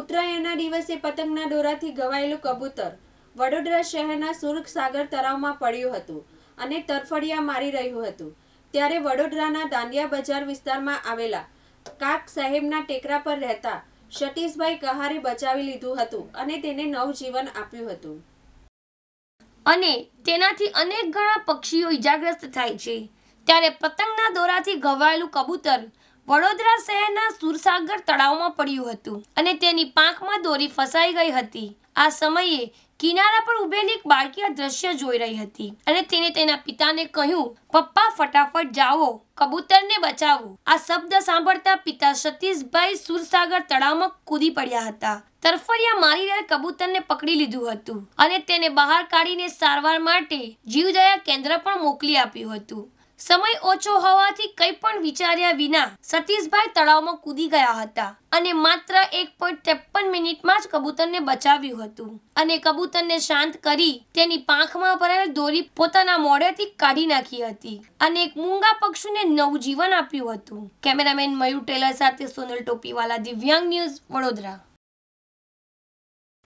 ઉત્તરાયણના દિવસે પતંગના દોરાથી ઘવાયેલું કબૂતર વડોદરા શહેરના સુરખ સાગર તળાવમાં પડ્યું હતું અને તરફડિયા મારી રહ્યું હતું ત્યારે વડોદરાના દાંડિયા બજાર વિસ્તારમાં આવેલા કાક સાહેબના ટેકરા પર રહેતા સતીશભાઈ કહારે બચાવી લીધું હતું અને તેને નવજીવન આપ્યું હતું અને તેનાથી અનેક ઘણા પક્ષીઓ ઈજાગ્રસ્ત થાય છે ત્યારે પતંગના દોરાથી ઘવાયેલું કબૂતર વડોદરા શહેરના સુરસાગર તળાવમાં પડ્યું હતું અને તેની પાંખમાં દોરી ફસાઈ ગઈ હતી આ સમયે કિનારા પર ઉભેલી એક બાળકી આ દ્રશ્ય જોઈ રહી હતી અને તેને તેના પિતાને કહ્યું પપ્પા ફટાફટ જાઓ કબૂતરને બચાવો આ શબ્દ સાંભળતા પિતા સતીશભાઈ સુરસાગર તળાવમાં કૂદી પડ્યા હતા તરફરિયા મારી રહેલ કબૂતરને પકડી લીધું હતું અને તેને બહાર કાઢીને સારવાર માટે જીવદયા કેન્દ્ર પણ મોકલી આપ્યું હતું સમય ઓછો હોવાથી કંઈ પણ વિચાર્યા વિના સતીશભાઈ તળાવમાં કૂદી ગયા હતા અને માત્ર એક પોઈન્ટ ત્રેપન મિનિટમાં જ કબૂતરને બચાવ્યું હતું અને કબૂતરને શાંત કરી તેની પાંખમાં ભરાયેલ દોરી પોતાના મોઢેથી કાઢી નાખી હતી અને એક મૂંગા પક્ષીને નવું જીવન આપ્યું હતું કેમેરામેન મયુર ટેલર સાથે સોનલ ટોપીવાલા દિવ્યાંગ ન્યૂઝ વડોદરા